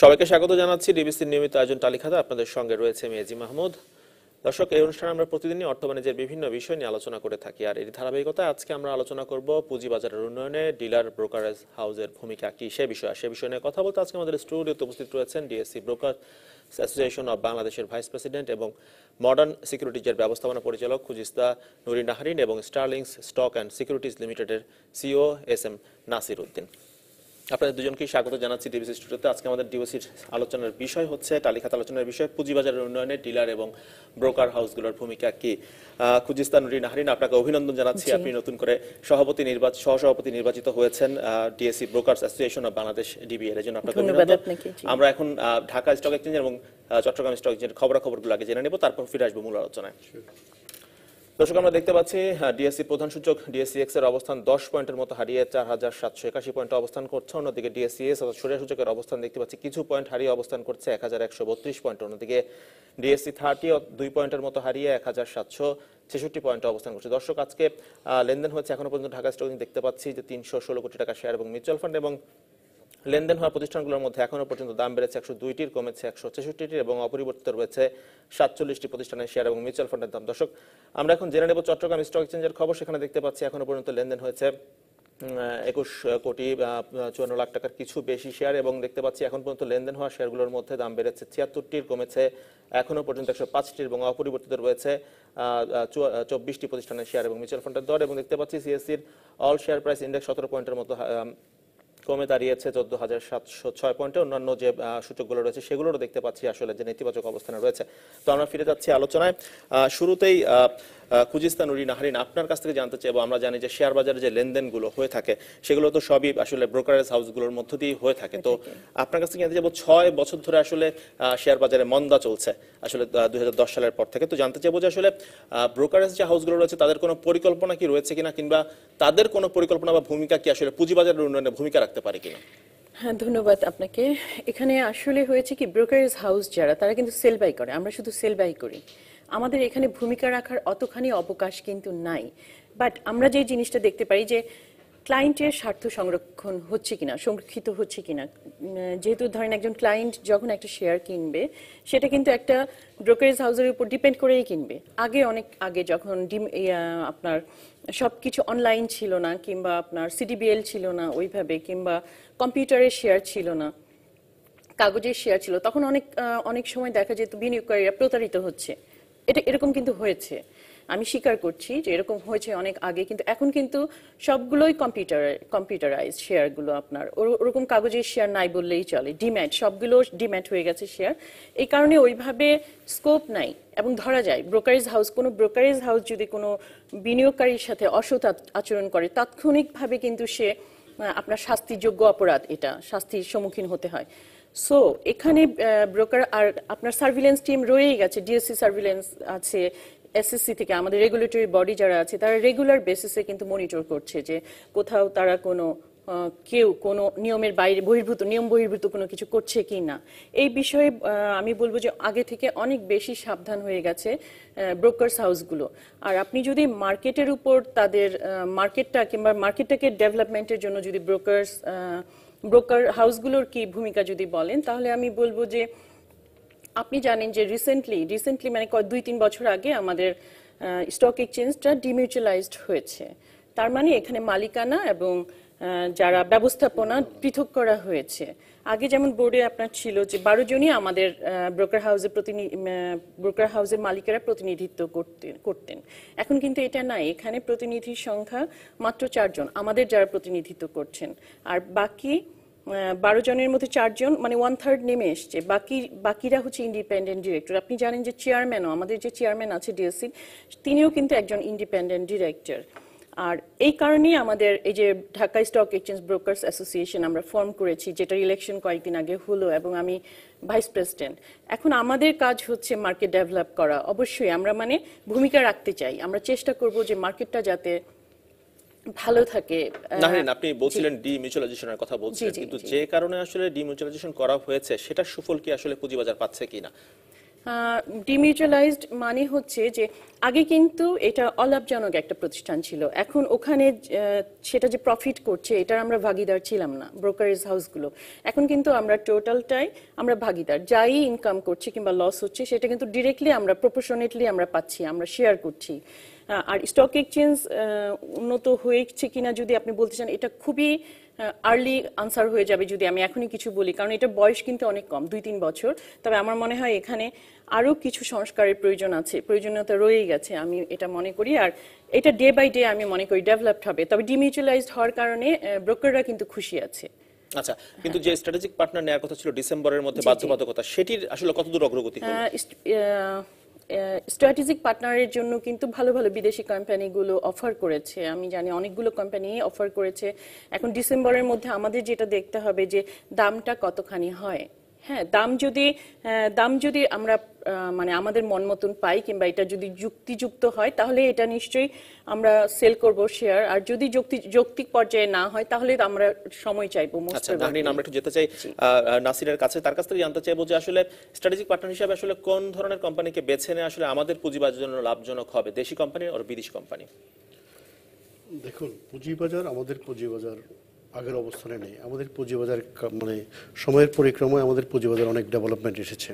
সবাইকে স্বাগত জানাচ্ছি ডিবিসির নিয়মিত আয়োজন তালিকাতে আপনাদের সঙ্গে রয়েছে মেজি মাহমুদ দর্শক এই অনুষ্ঠানে আমরা প্রতিদিনই অর্থ বাণিজ্যের বিভিন্ন বিষয় নিয়ে আলোচনা করে থাকি আর এর ধারাবাহিকতায় আজকে আমরা আলোচনা করব পুঁজিবাজারের উন্নয়নে ডিলার ব্রোকারেজ হাউসের ভূমিকা কি সে বিষয়ে সে বিষয় নিয়ে কথা বলতে আজকে আমাদের স্টুডিওতে উপস্থিত রয়েছেন ডিএসসি ব্রোকার অ্যাসোসিয়েশন অব বাংলাদেশের ভাইস প্রেসিডেন্ট এবং মডার্ন সিকিউরিটিজের ব্যবস্থাপনা পরিচালক খুজিস্তা নুরি নাহারিন এবং স্টারলিংস স্টক অ্যান্ড সিকিউরিটিজ লিমিটেডের CEO S M Nasir Uddin আপনাদের দুজনকে স্বাগত জানাচ্ছি ডিবিসি স্টুডিওতে আজকে আমাদের ডিবিসির আলোচনার বিষয় হচ্ছে টালিখাত আলোচনার বিষয় পুঁজিবাজারের উন্নয়নে ডিলার এবং ব্রোকার হাউসগুলোর ভূমিকা কি খুজিস্তান রিন হারিন আপনাকে অভিনন্দন জানাচ্ছি আপনি নতুন করে সভাপতি নির্বাচন সহসভাপতি নির্বাচিত হয়েছেন DSE brokers association of Bangladesh DB এর জন্য আপনাকে অভিনন্দন আমরা এখন ঢাকা স্টক এক্সচেঞ্জ এবং চট্টগ্রাম স্টক এক্সচেঞ্জের খবরাখবরগুলো আগে জেনে নেব তারপর ফিরে আসবো মূল আলোচনায় দর্শক আমরা দেখতে পাচ্ছি হ্যাঁ, ডিএসসি প্রধান সূচক এক্স এর অবস্থান দশ পয়েন্টের মতো হারিয়ে চার হাজার সাতশো একাশি পয়েন্টে অবস্থান করছে অন্যদিকে এস অর্থাৎ সরিয়া সূচকের অবস্থান দেখতে পাচ্ছি কিছু পয়েন্ট হারিয়ে অবস্থান করছে এক হাজার একশো বত্রিশ পয়েন্ট অন্যদিকে ডিএসসি থার্টি দুই পয়েন্টের মতো হারিয়ে এক হাজার সাতশো ছেষট্টি পয়েন্টে অবস্থান করছে দর্শক আজকে লেনদেন হচ্ছে এখনো পর্যন্ত ঢাকা স্টক দেখতে পাচ্ছি যে তিনশো ষোলো কোটি টাকা শেয়ার এবং মিউচুয়াল ফান্ড এবং লেনদেন হওয়া প্রতিষ্ঠানগুলোর মধ্যে এখনও পর্যন্ত দাম বেড়েছে একশো দুইটির কমেছে একশো ছেষট্টিটির এবং অপরিবর্তিত রয়েছে সাতচল্লিশটি প্রতিষ্ঠানের শেয়ার এবং মিউচুয়াল ফান্ডের দাম দর্শক আমরা এখন জেনে নেব চট্টগ্রাম স্টক এক্সচেঞ্জের খবর সেখানে দেখতে পাচ্ছি এখনও পর্যন্ত লেনদেন হয়েছে একুশ কোটি চুয়ান্ন লাখ টাকার কিছু বেশি শেয়ার এবং দেখতে পাচ্ছি এখন পর্যন্ত লেনদেন হওয়া শেয়ারগুলোর মধ্যে দাম বেড়েছে ছিয়াত্তরটির কমেছে এখনও পর্যন্ত একশো পাঁচটির এবং অপরিবর্তিত রয়েছে চব্বিশটি প্রতিষ্ঠানের শেয়ার এবং মিউচুয়াল ফান্ডের দর এবং দেখতে পাচ্ছি সিএসসির অল শেয়ার প্রাইস ইন্ডেক্স সতেরো পয়েন্টের মতো কমে দাঁড়িয়েছে চোদ্দ হাজার সাতশো ছয় পয়েন্টে অন্যান্য যে সূচকগুলো রয়েছে সেগুলোরও দেখতে পাচ্ছি আসলে যে নেতিবাচক অবস্থানে রয়েছে তো আমরা ফিরে যাচ্ছি আলোচনায় শুরুতেই খুজিস্তান উরি নাহারিন আপনার কাছ থেকে জানতে চাই এবং আমরা জানি যে শেয়ার বাজারে যে লেনদেনগুলো হয়ে থাকে সেগুলো তো সবই আসলে ব্রোকারেজ হাউসগুলোর মধ্য দিয়েই হয়ে থাকে তো আপনার কাছ থেকে জানতে চাইবো ছয় বছর ধরে আসলে শেয়ার বাজারে মন্দা চলছে আসলে দুই সালের পর থেকে তো জানতে চাইবো যে আসলে ব্রোকারেজ যে হাউসগুলো রয়েছে তাদের কোনো পরিকল্পনা কি রয়েছে কিনা কিংবা তাদের কোনো পরিকল্পনা বা ভূমিকা কি আসলে পুঁজিবাজারের উন্নয়নে ভূমিকা রাখতে পারে কিনা হ্যাঁ ধন্যবাদ আপনাকে এখানে আসলে হয়েছে কি ব্রোকারেজ হাউস যারা তারা কিন্তু সেল বাই করে আমরা শুধু সেল বাই করি আমাদের এখানে ভূমিকা রাখার অতখানি অবকাশ কিন্তু নাই বাট আমরা যে জিনিসটা দেখতে পারি যে ক্লায়েন্টের স্বার্থ সংরক্ষণ হচ্ছে কিনা সংরক্ষিত হচ্ছে কিনা যেহেতু ধরেন একজন ক্লায়েন্ট যখন একটা শেয়ার কিনবে সেটা কিন্তু একটা ব্রোকারেজ হাউসের উপর ডিপেন্ড করেই কিনবে আগে অনেক আগে যখন ডিম আপনার সব কিছু অনলাইন ছিল না কিংবা আপনার সিডিবিএল ছিল না ওইভাবে কিংবা কম্পিউটারের শেয়ার ছিল না কাগজের শেয়ার ছিল তখন অনেক অনেক সময় দেখা যেত বিনিয়োগকারীরা প্রতারিত হচ্ছে এটা এরকম কিন্তু হয়েছে আমি স্বীকার করছি যে এরকম হয়েছে অনেক আগে কিন্তু এখন কিন্তু সবগুলোই কম্পিউটার কম্পিউটারাইজ শেয়ারগুলো আপনার ওরকম কাগজের শেয়ার নাই বললেই চলে ডিম্যাট সবগুলো ডিম্যাট হয়ে গেছে শেয়ার এই কারণে ওইভাবে স্কোপ নাই এবং ধরা যায় ব্রোকারেজ হাউস কোনো ব্রোকারেজ হাউস যদি কোনো বিনিয়োগকারীর সাথে অসৎ আচরণ করে তাৎক্ষণিকভাবে কিন্তু সে আপনার শাস্তিযোগ্য অপরাধ এটা শাস্তির সম্মুখীন হতে হয় সো এখানে ব্রোকার আর আপনার সার্ভিলেন্স টিম রয়েই গেছে ডিএসসি সার্ভিলেন্স আছে এসএসসি থেকে আমাদের রেগুলেটরি বডি যারা আছে তারা রেগুলার বেসিসে কিন্তু মনিটর করছে যে কোথাও তারা কোনো কেউ কোনো নিয়মের বাইরে বহির্ভূত নিয়ম বহির্ভূত কোনো কিছু করছে কি না এই বিষয়ে আমি বলবো যে আগে থেকে অনেক বেশি সাবধান হয়ে গেছে ব্রোকার্স হাউসগুলো আর আপনি যদি মার্কেটের উপর তাদের মার্কেটটা কিংবা মার্কেটটাকে ডেভেলপমেন্টের জন্য যদি ব্রোকার্স ব্রোকার হাউসগুলোর কি ভূমিকা যদি বলেন তাহলে আমি বলবো যে আপনি জানেন যে রিসেন্টলি রিসেন্টলি মানে দুই তিন বছর আগে আমাদের স্টক এক্সচেঞ্জটা ডিমিউচুয়ালাইজড হয়েছে তার মানে এখানে মালিকানা এবং যারা ব্যবস্থাপনা পৃথক করা হয়েছে আগে যেমন বোর্ডে আপনার ছিল যে বারো জনই আমাদের ব্রোকার হাউসে প্রতিনিধি ব্রোকার হাউসের মালিকেরা প্রতিনিধিত্ব করতেন করতেন এখন কিন্তু এটা নাই এখানে প্রতিনিধির সংখ্যা মাত্র চারজন আমাদের যারা প্রতিনিধিত্ব করছেন আর বাকি বারো জনের মধ্যে চারজন মানে ওয়ান থার্ড নেমে এসছে বাকি বাকিরা হচ্ছে ইন্ডিপেন্ডেন্ট ডিরেক্টর আপনি জানেন যে চেয়ারম্যানও আমাদের যে চেয়ারম্যান আছে ডিএসসি তিনিও কিন্তু একজন ইন্ডিপেন্ডেন্ট ডিরেক্টর আর এই কারণে আমাদের এই যে Dhaka stock exchange brokers association আমরা ফর্ম করেছি যেটা ইলেকশন কয়েকদিন আগে হলো এবং আমি ভাইস প্রেসিডেন্ট এখন আমাদের কাজ হচ্ছে মার্কেট ডেভেলপ করা অবশ্যই আমরা মানে ভূমিকা রাখতে চাই আমরা চেষ্টা করব যে মার্কেটটা যাতে ভালো থাকে না নাহরিন আপনি বলছিলেন ডিমিউচুয়ালাইজেশনের কথা বলছিলেন কিন্তু যে কারণে আসলে ডিমিউচুয়ালাইজেশন করা হয়েছে সেটা সুফল কি আসলে পুঁজিবাজার পাচ্ছে কিনা ডিমিউচুয়ালাইজড মানে হচ্ছে যে আগে কিন্তু এটা অলাভজনক একটা প্রতিষ্ঠান ছিল এখন ওখানে সেটা যে প্রফিট করছে এটার আমরা ভাগিদার ছিলাম না ব্রোকারেজ হাউসগুলো এখন কিন্তু আমরা টোটালটাই আমরা ভাগিদার যাই ইনকাম করছি কিংবা লস হচ্ছে সেটা কিন্তু ডিরেক্টলি আমরা প্রপোর্শনেটলি আমরা পাচ্ছি আমরা শেয়ার করছি আর স্টক এক্সচেঞ্জ উন্নত হয়েছে কিনা যদি আপনি বলতে চান এটা খুবই আর্লি আনসার হয়ে যাবে যদি আমি এখনই কিছু বলি কারণ এটা বয়স কিন্তু অনেক কম দুই তিন বছর তবে আমার মনে হয় এখানে আরও কিছু সংস্কারের প্রয়োজন আছে প্রয়োজনীয়তা রয়েই গেছে আমি এটা মনে করি আর এটা ডে বাই ডে আমি মনে করি ডেভেলপড হবে তবে ডিমিউচুয়ালাইজড হওয়ার কারণে ব্রোকাররা কিন্তু খুশি আছে আচ্ছা কিন্তু যে স্ট্র্যাটেজিক পার্টনার নেওয়ার কথা ছিল ডিসেম্বরের মধ্যে বাধ্যবাধকতা সেটির আসলে কতদূর অগ্রগতি হলো স্ট্র্যাটেজিক পার্টনারের জন্য কিন্তু ভালো ভালো বিদেশি কোম্পানিগুলো অফার করেছে আমি জানি অনেকগুলো কোম্পানি অফার করেছে এখন ডিসেম্বরের মধ্যে আমাদের যেটা দেখতে হবে যে দামটা কতখানি হয় হ্যাঁ দাম যদি দাম যদি আমরা মানে আমাদের মন মতন পাই কিংবা এটা যদি যুক্তিযুক্ত হয় তাহলে এটা নিশ্চয়ই আমরা সেল করব শেয়ার আর যদি যুক্তি যৌক্তিক পর্যায়ে না হয় তাহলে আমরা সময় চাইবো আচ্ছা আমরা একটু যেতে চাই নাসিরের কাছে তার কাছ থেকে জানতে চাইবো যে আসলে স্ট্র্যাটেজিক পার্টনার হিসেবে আসলে কোন ধরনের কোম্পানিকে বেছে নেয় আসলে আমাদের পুঁজিবাজার জন্য লাভজনক হবে দেশি কোম্পানি আর বিদেশি কোম্পানি দেখুন পুঁজিবাজার আমাদের পুঁজিবাজার আগের অবস্থানে নেই আমাদের পুঁজিবাজার মানে সময়ের পরিক্রমায় আমাদের পুঁজিবাজার অনেক ডেভেলপমেন্ট এসেছে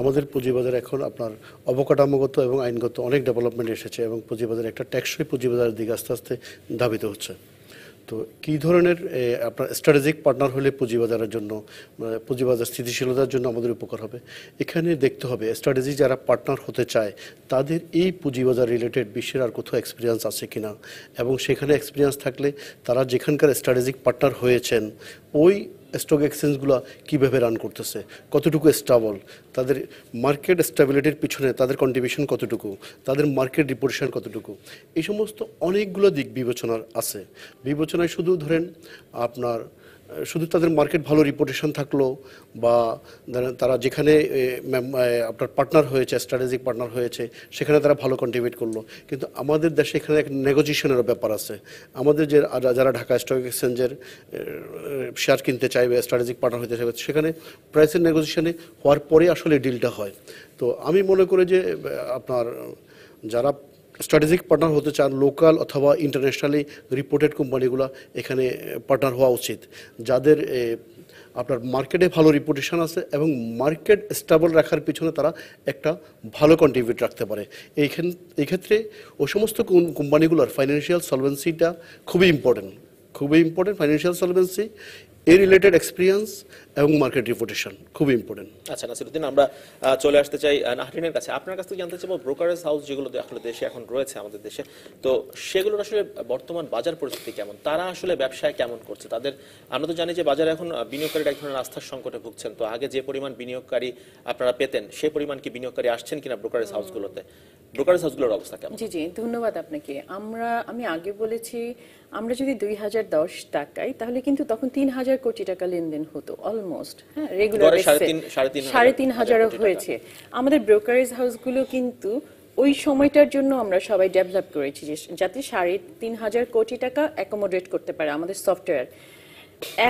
আমাদের পুঁজিবাজার এখন আপনার অবকাঠামোগত এবং আইনগত অনেক ডেভেলপমেন্ট এসেছে এবং পুঁজিবাজার একটা টেকসই পুঁজিবাজারের দিকে আস্তে আস্তে ধাবিত হচ্ছে তো কি ধরনের আপনার স্ট্র্যাটেজিক পার্টনার হলে পুঁজিবাজারের জন্য পুঁজিবাজার স্থিতিশীলতার জন্য আমাদের উপকার হবে এখানে দেখতে হবে স্ট্র্যাটেজি যারা পার্টনার হতে চায় তাদের এই পুঁজিবাজার রিলেটেড বিশ্বের আর কোথাও এক্সপিরিয়েন্স আছে কি না এবং সেখানে এক্সপিরিয়েন্স থাকলে তারা যেখানকার স্ট্র্যাটেজিক পার্টনার হয়েছেন ওই স্টক এক্সচেঞ্জগুলো কীভাবে রান করতেছে কতটুকু স্টাবল তাদের মার্কেট স্টেবিলিটির পিছনে তাদের কন্ট্রিবিউশন কতটুকু তাদের মার্কেট রিপোর্টেশন কতটুকু এই সমস্ত অনেকগুলো দিক বিবেচনার আছে বিবেচনায় শুধু ধরেন আপনার শুধু তাদের মার্কেট ভালো রিপোর্টেশন থাকলো বা তারা যেখানে আপনার পার্টনার হয়েছে স্ট্র্যাটেজিক পার্টনার হয়েছে সেখানে তারা ভালো কন্ট্রিবিউট করলো কিন্তু আমাদের দেশে এখানে এক নেগোজিয়েশনের ব্যাপার আছে আমাদের যে যারা ঢাকা স্টক এক্সচেঞ্জের শেয়ার কিনতে চাইবে স্ট্র্যাটেজিক পার্টনার হতে চাইবে সেখানে প্রাইসের নেগোজিয়েশনে হওয়ার পরে আসলে ডিলটা হয় তো আমি মনে করি যে আপনার যারা স্ট্র্যাটেজিক পার্টনার হতে চান লোকাল অথবা ইন্টারন্যাশনালি রিপোর্টেড কোম্পানিগুলো এখানে পার্টনার হওয়া উচিত যাদের আপনার মার্কেটে ভালো রিপুটেশন আছে এবং মার্কেট স্টেবল রাখার পিছনে তারা একটা ভালো কন্ট্রিবিউট রাখতে পারে এইখান এক্ষেত্রে ও ওই সমস্ত কোম্পানিগুলোর ফাইন্যান্সিয়াল সলভেন্সিটা খুবই ইম্পর্টেন্ট খুবই important financial solvency related experience এবং মার্কেট রিপুটেশন খুব ইম্পর্টেন্ট আচ্ছা নাসিরুদ্দিন আমরা চলে আসতে চাই নাহরিনের কাছে আপনার কাছ থেকে জানতে ব্রোকারেজ হাউস যেগুলো আসলে দেশে এখন রয়েছে আমাদের দেশে তো সেগুলোর আসলে বর্তমান বাজার পরিস্থিতি কেমন তারা আসলে ব্যবসায় কেমন করছে তাদের আমরা তো জানি যে বাজারে এখন বিনিয়োগকারীরা এক ধরনের আস্থার সংকটে ভুগছেন তো আগে যে পরিমাণ বিনিয়োগকারী আপনারা পেতেন সেই পরিমাণ কি বিনিয়োগকারী আসছেন কিনা ব্রোকারেজ হাউসগুলোতে ব্রোকারেজ হাউসগুলোর অবস্থা কেমন জি জি ধন্যবাদ আপনাকে আমরা আমি আগে বলেছি আমরা যদি দুই হাজার দশ টাকাই তাহলে কিন্তু তখন তিন হাজার কোটি টাকা লেনদেন হতো অলমোস্ট হ্যাঁ রেগুলার সাড়ে তিন হাজারও হয়েছে আমাদের ব্রোকারেজ হাউসগুলো কিন্তু ওই সময়টার জন্য আমরা সবাই ডেভেলপ করেছি যাতে সাড়ে তিন হাজার কোটি টাকা অ্যাকোমোডেট করতে পারে আমাদের সফটওয়্যার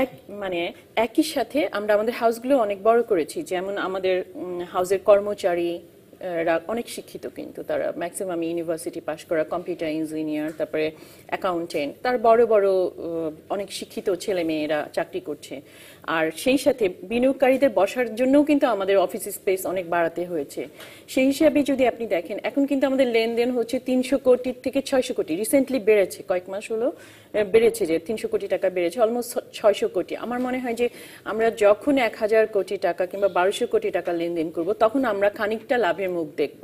এক মানে একই সাথে আমরা আমাদের হাউসগুলো অনেক বড় করেছি যেমন আমাদের হাউসের কর্মচারী অনেক শিক্ষিত কিন্তু তারা ম্যাক্সিমাম ইউনিভার্সিটি পাশ করা কম্পিউটার ইঞ্জিনিয়ার তারপরে অ্যাকাউন্টেন্ট তার বড় বড় অনেক শিক্ষিত ছেলে মেয়েরা চাকরি করছে আর সেই সাথে বিনিয়োগকারীদের বসার জন্যও কিন্তু আমাদের অফিস স্পেস অনেক বাড়াতে হয়েছে সেই হিসাবে যদি আপনি দেখেন এখন কিন্তু আমাদের লেনদেন হচ্ছে তিনশো কোটি থেকে ছয়শো কোটি রিসেন্টলি বেড়েছে কয়েক মাস হলো বেড়েছে যে তিনশো কোটি টাকা বেড়েছে অলমোস্ট ছয়শো কোটি আমার মনে হয় যে আমরা যখন এক হাজার কোটি টাকা কিংবা বারোশো কোটি টাকা লেনদেন করব তখন আমরা খানিকটা লাভের মুখ দেখব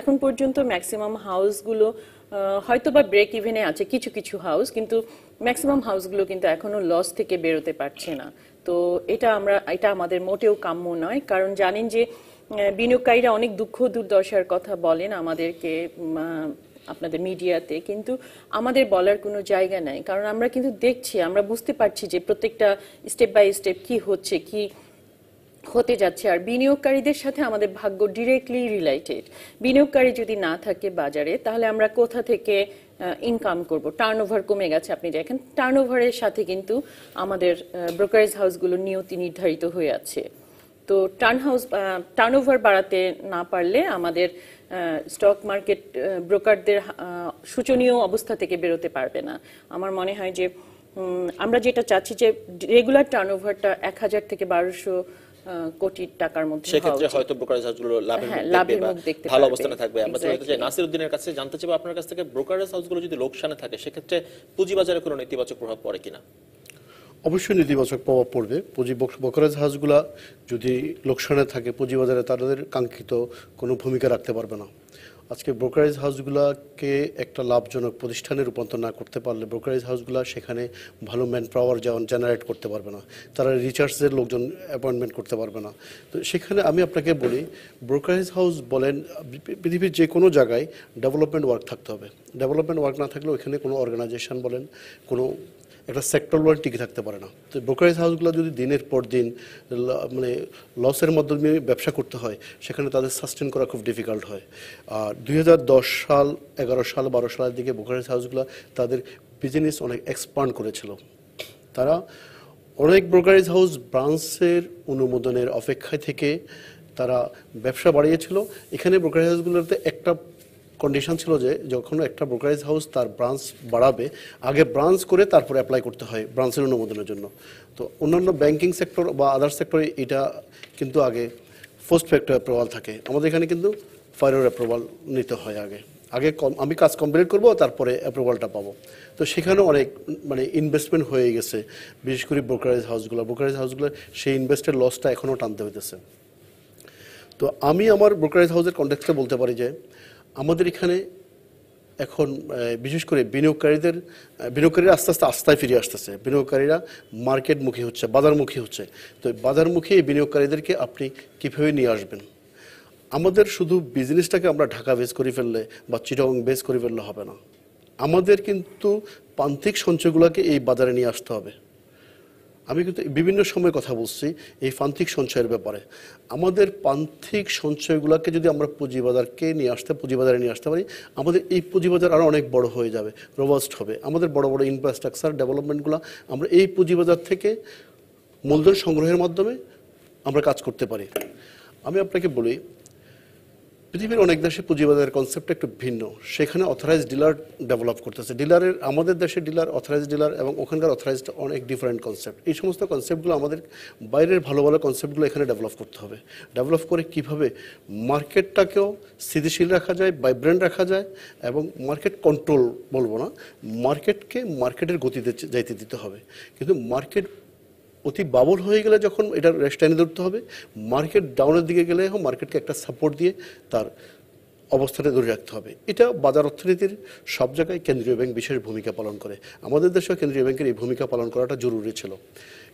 এখন পর্যন্ত ম্যাক্সিমাম হাউসগুলো হয়তো বা ব্রেক ইভেনে আছে কিছু কিছু হাউস কিন্তু ম্যাক্সিমাম হাউসগুলো কিন্তু এখনো লস থেকে বেরোতে পারছে না তো এটা আমরা এটা আমাদের মোটেও কাম্য নয় কারণ জানেন যে বিনিয়োগকারীরা অনেক দুঃখ দুর্দশার কথা বলেন আমাদেরকে আপনাদের মিডিয়াতে কিন্তু আমাদের বলার কোনো জায়গা নাই কারণ আমরা কিন্তু দেখছি আমরা বুঝতে পারছি যে প্রত্যেকটা স্টেপ বাই স্টেপ কি হচ্ছে কি হতে যাচ্ছে আর বিনিয়োগকারীদের সাথে আমাদের ভাগ্য ডিরেক্টলি রিলেটেড বিনিয়োগকারী যদি না থাকে বাজারে তাহলে আমরা কোথা থেকে ইনকাম করব টার্ন ওভার কমে গেছে আপনি দেখেন টার্ন ওভারের সাথে কিন্তু আমাদের ব্রোকারেজ হাউসগুলো নিয়তি নির্ধারিত হয়ে আছে তো টার্ন হাউস টার্ন ওভার বাড়াতে না পারলে আমাদের স্টক মার্কেট ব্রোকারদের শোচনীয় অবস্থা থেকে বেরোতে পারবে না আমার মনে হয় যে আমরা যেটা চাচ্ছি যে রেগুলার টার্নওভারটা এক হাজার থেকে বারোশো কোটি টাকার মধ্যে সেক্ষেত্রে হয়তো ব্রোকারেজ হাউসগুলো লাভের হ্যাঁ, লাভের মুখ দেখতে ভালো অবস্থানে থাকবে আমরা জানতে চাই নাসিরউদ্দিনের কাছে জানতে চাই আপনার কাছ থেকে ব্রোকারেজ হাউসগুলো যদি লোকসানে থাকে সেক্ষেত্রে পুঁজিবাজারে কোনো নেতিবাচক প্রভাব পড়ে কিনা অবশ্যই নেতিবাচক প্রভাব পড়বে পুঁজি ব্রোকারেজ হাউসগুলো যদি লোকসানে থাকে পুঁজিবাজারে তাদের কাঙ্ক্ষিত কোনো ভূমিকা রাখতে পারবে না আজকে ব্রোকারেজ হাউসগুলোকে একটা লাভজনক প্রতিষ্ঠানে রূপান্তর না করতে পারলে ব্রোকারেজ হাউসগুলো সেখানে ভালো ম্যান পাওয়ার যেমন জেনারেট করতে পারবে না তারা রিচার্জের লোকজন অ্যাপয়েন্টমেন্ট করতে পারবে না তো সেখানে আমি আপনাকে বলি ব্রোকারেজ হাউস বলেন পৃথিবীর যে কোনো জায়গায় ডেভেলপমেন্ট ওয়ার্ক থাকতে হবে ডেভেলপমেন্ট ওয়ার্ক না থাকলে ওইখানে কোনো অর্গানাইজেশন বলেন কোনো একটা সেক্টর ওয়ার্ল্ড টিকে থাকতে পারে না তো ব্রোকারেজ হাউসগুলো যদি দিনের পর দিন মানে লসের মাধ্যমে ব্যবসা করতে হয় সেখানে তাদের সাস্টেন করা খুব ডিফিকাল্ট হয় আর দুই সাল এগারো সাল বারো সালের দিকে ব্রোকারেজ হাউসগুলো তাদের বিজনেস অনেক এক্সপান্ড করেছিল তারা অনেক ব্রোকারেজ হাউস ব্রাঞ্চের অনুমোদনের অপেক্ষায় থেকে তারা ব্যবসা বাড়িয়েছিল এখানে ব্রোকারেজ হাউসগুলোতে একটা কন্ডিশন ছিল যে যখন একটা ব্রোকারেজ হাউস তার ব্রাঞ্চ বাড়াবে আগে ব্রাঞ্চ করে তারপরে অ্যাপ্লাই করতে হয় ব্রাঞ্চের অনুমোদনের জন্য তো অন্যান্য ব্যাংকিং সেক্টর বা আদার সেক্টরে এটা কিন্তু আগে ফার্স্ট ফ্যাক্টর অ্যাপ্রুভাল থাকে আমাদের এখানে কিন্তু ফাইনাল অ্যাপ্রুভাল নিতে হয় আগে আগে কম আমি কাজ কমপ্লিট করব তারপরে অ্যাপ্রুভালটা পাবো তো সেখানেও অনেক মানে ইনভেস্টমেন্ট হয়ে গেছে বিশেষ করে ব্রোকারেজ হাউসগুলো ব্রোকারেজ হাউসগুলো সেই ইনভেস্টের লসটা এখনও টানতে হইতেছে তো আমি আমার ব্রোকারেজ হাউসের কন্ট্যাক্টে বলতে পারি যে আমাদের এখানে এখন বিশেষ করে বিনিয়োগকারীদের বিনিয়োগকারীরা আস্তে আস্তে আস্থায় ফিরে আসতেছে বিনিয়োগকারীরা মার্কেটমুখী হচ্ছে বাজারমুখী হচ্ছে তো বাজারমুখী এই বিনিয়োগকারীদেরকে আপনি কীভাবে নিয়ে আসবেন আমাদের শুধু বিজনেসটাকে আমরা ঢাকা বেস করে ফেললে বা চিটং বেস করে ফেললে হবে না আমাদের কিন্তু প্রান্তিক সঞ্চয়গুলোকে এই বাজারে নিয়ে আসতে হবে আমি কিন্তু বিভিন্ন সময় কথা বলছি এই প্রান্তিক সঞ্চয়ের ব্যাপারে আমাদের প্রান্তিক সঞ্চয়গুলোকে যদি আমরা পুঁজিবাজারকে নিয়ে আসতে পুঁজিবাজারে নিয়ে আসতে পারি আমাদের এই পুঁজিবাজার আরও অনেক বড় হয়ে যাবে রোবাস্ট হবে আমাদের বড় বড় ইনফ্রাস্ট্রাকচার ডেভেলপমেন্টগুলো আমরা এই পুঁজিবাজার থেকে মূলধন সংগ্রহের মাধ্যমে আমরা কাজ করতে পারি আমি আপনাকে বলি পৃথিবীর অনেক দেশে পুঁজিবাজারের কনসেপ্ট একটু ভিন্ন সেখানে অথরাইজ ডিলার ডেভেলপ করতেছে ডিলারের আমাদের দেশে ডিলার অথরাইজ ডিলার এবং ওখানকার অথরাইজড অনেক ডিফারেন্ট কনসেপ্ট এই সমস্ত কনসেপ্টগুলো আমাদের বাইরের ভালো ভালো কনসেপ্টগুলো এখানে ডেভেলপ করতে হবে ডেভেলপ করে কিভাবে মার্কেটটাকেও স্থিতিশীল রাখা যায় ভাইব্রেন্ট রাখা যায় এবং মার্কেট কন্ট্রোল বলবো না মার্কেটকে মার্কেটের গতিতে যাইতে দিতে হবে কিন্তু মার্কেট অতি বাবল হয়ে গেলে যখন এটা রেস্ট ধরতে হবে মার্কেট ডাউনের দিকে গেলে এখন মার্কেটকে একটা সাপোর্ট দিয়ে তার অবস্থানে ধরে রাখতে হবে এটা বাজার অর্থনীতির সব জায়গায় কেন্দ্রীয় ব্যাংক বিশেষ ভূমিকা পালন করে আমাদের দেশেও কেন্দ্রীয় ব্যাংকের এই ভূমিকা পালন করাটা জরুরি ছিল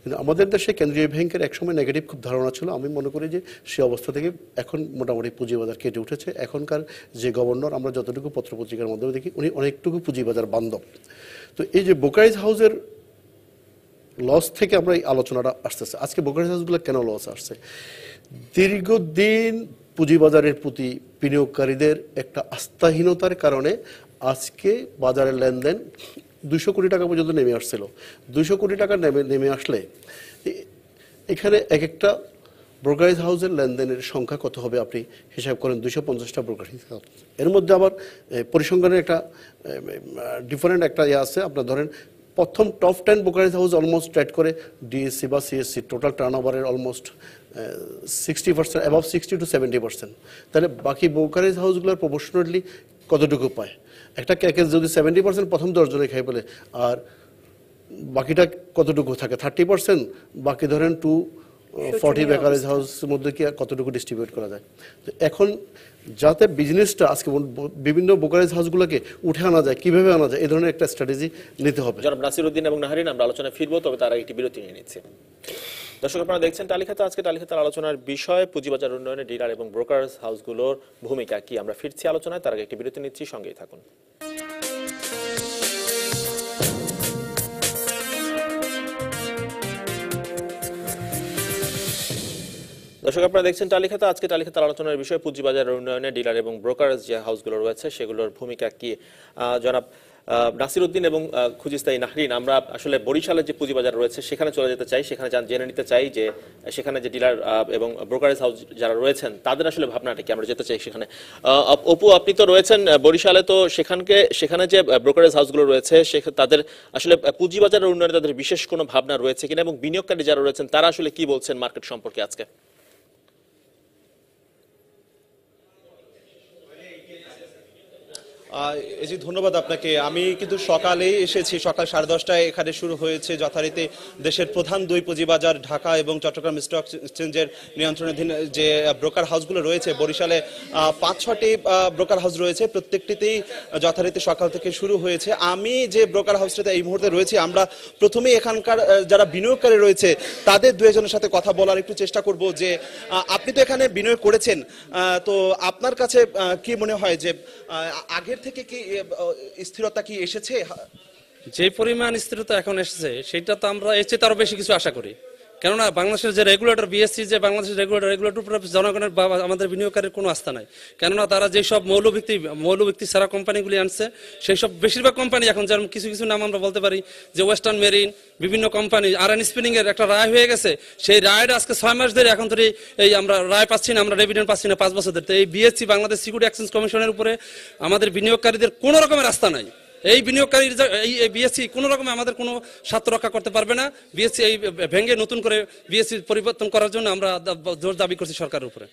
কিন্তু আমাদের দেশে কেন্দ্রীয় ব্যাংকের একসময় নেগেটিভ খুব ধারণা ছিল আমি মনে করি যে সে অবস্থা থেকে এখন মোটামুটি পুঁজিবাজার কেটে উঠেছে এখনকার যে গভর্নর আমরা যতটুকু পত্রপত্রিকার মাধ্যমে দেখি উনি অনেকটুকু পুঁজিবাজার বান্ধব তো এই যে বোকাইজ হাউসের লস থেকে আমরা এই আলোচনাটা আসতেছে আজকে ব্রোকারেজ হাউসগুলো কেন লস আসছে দীর্ঘদিন পুঁজিবাজারের প্রতি বিনিয়োগকারীদের একটা আস্থাহীনতার কারণে আজকে বাজারের লেনদেন দুশো কোটি টাকা পর্যন্ত নেমে আসছিল দুশো কোটি টাকা নেমে নেমে আসলে এখানে এক একটা ব্রোকারেজ হাউসের লেনদেনের সংখ্যা কত হবে আপনি হিসাব করেন দুশো পঞ্চাশটা ব্রোকারেজ হাউস এর মধ্যে আবার পরিসংখ্যানের একটা ডিফারেন্ট একটা ইয়ে আছে আপনার ধরেন প্রথম top ten brokerage house almost trade করে ডিএসসি বা সিএসসি টোটাল টার্ন ওভারের almost sixty percent above sixty to seventy percent তাহলে বাকি ব্রোকারেজ হাউসগুলোর প্রপোর্শনেটলি কতটুকু পায় একটা ক্যাকেজ যদি সেভেন্টি পার্সেন্ট প্রথম দশজনে খাই বলে আর বাকিটা কতটুকু থাকে থার্টি পার্সেন্ট বাকি ধরেন টু ফর্টি ব্রোকারেজ হাউসের মধ্যে কি কতটুকু ডিস্ট্রিবিউট করা যায় তো এখন যাতে বিজনেসটা আজকে বিভিন্ন ব্রোকারেজ হাউসগুলোকে উঠে আনা যায় কিভাবে আনা যায় এই ধরনের একটা স্ট্র্যাটেজি নিতে হবে জনাব নাসিরউদ্দিন এবং নাহারিন আমরা আলোচনায় ফিরবো তবে তার একটি বিরতি নিয়ে নিচ্ছে দর্শক আপনারা দেখছেন তালিকাতে আজকে তালিকাতে আলোচনার বিষয় পুঁজিবাজার উন্নয়নে ডিলার এবং ব্রোকারেজ হাউসগুলোর ভূমিকা কি আমরা ফিরছি আলোচনায় তার আগে একটি বিরতি নিচ্ছি সঙ্গেই থাকুন দর্শক আপনারা দেখছেন টালিখাতা আজকে টালিখাতা আলোচনার বিষয় পুঁজিবাজার উন্নয়নে ডিলার এবং ব্রোকার যে হাউসগুলো রয়েছে সেগুলোর ভূমিকা কি জনাব নাসির উদ্দিন এবং খুজিস্তাই নাহরিন আমরা আসলে বরিশালের যে পুঁজিবাজার রয়েছে সেখানে চলে যেতে চাই সেখানে জেনে নিতে চাই যে সেখানে যে ডিলার এবং ব্রোকারেজ হাউস যারা রয়েছেন তাদের আসলে ভাবনাটা কি আমরা যেতে চাই সেখানে অপু আপনি তো রয়েছেন বরিশালে তো সেখানকে সেখানে যে ব্রোকারেজ হাউসগুলো রয়েছে সে তাদের আসলে পুঁজিবাজারের উন্নয়নে তাদের বিশেষ কোনো ভাবনা রয়েছে কিনা এবং বিনিয়োগকারী যারা রয়েছেন তারা আসলে কি বলছেন মার্কেট সম্পর্কে আজকে যে ধন্যবাদ আপনাকে আমি কিন্তু সকালেই এসেছি সকাল সাড়ে দশটায় এখানে শুরু হয়েছে যথারীতি দেশের প্রধান দুই পুঁজিবাজার ঢাকা এবং চট্টগ্রাম স্টক এক্সচেঞ্জের নিয়ন্ত্রণাধীন যে ব্রোকার হাউসগুলো রয়েছে বরিশালে পাঁচ ছটি ব্রোকার হাউস রয়েছে প্রত্যেকটিতেই যথারীতি সকাল থেকে শুরু হয়েছে আমি যে ব্রোকার হাউসটাতে এই মুহূর্তে রয়েছি আমরা প্রথমেই এখানকার যারা বিনিয়োগকারী রয়েছে তাদের দুজনের সাথে কথা বলার একটু চেষ্টা করব যে আপনি তো এখানে বিনিয়োগ করেছেন তো আপনার কাছে কি মনে হয় যে আগের থেকে থেকে কি স্থিরতা কি এসেছে যে পরিমাণ স্থিরতা এখন এসেছে সেটা তো আমরা এসে তারও বেশি কিছু আশা করি কেননা বাংলাদেশের যে রেগুলেটর বিএসসি যে বাংলাদেশের রেগুলেটর রেগুলেটর উপরে জনগণের আমাদের বিনিয়োগকারীর কোনো আস্থা নাই কেননা তারা যেই সব মৌলভিত্তি মৌলভিত্তি সারা কোম্পানিগুলি আনছে সেই সব বেশিরভাগ কোম্পানি এখন যেমন কিছু কিছু নাম আমরা বলতে পারি যে ওয়েস্টার্ন মেরিন বিভিন্ন কোম্পানি আর এন স্পিনিংয়ের একটা রায় হয়ে গেছে সেই রায়টা আজকে ছয় মাস ধরে এখন ধরে এই আমরা রায় পাচ্ছি না আমরা রেভিডেন্ট পাচ্ছি না পাঁচ বছর ধরে তো এই বিএসসি বাংলাদেশ সিকিউরিটি এক্সচেঞ্জ কমিশনের উপরে আমাদের বিনিয়োগকারীদের কোনো রকমের আস্থা নাই এই বিনিয়োগকারী এই বিএসসি কোনো রকমে আমাদের কোনো স্বার্থ রক্ষা করতে পারবে না বিএসসি এই ভেঙে নতুন করে বিএসসি পরিবর্তন করার জন্য আমরা জোর দাবি করছি সরকারের উপরে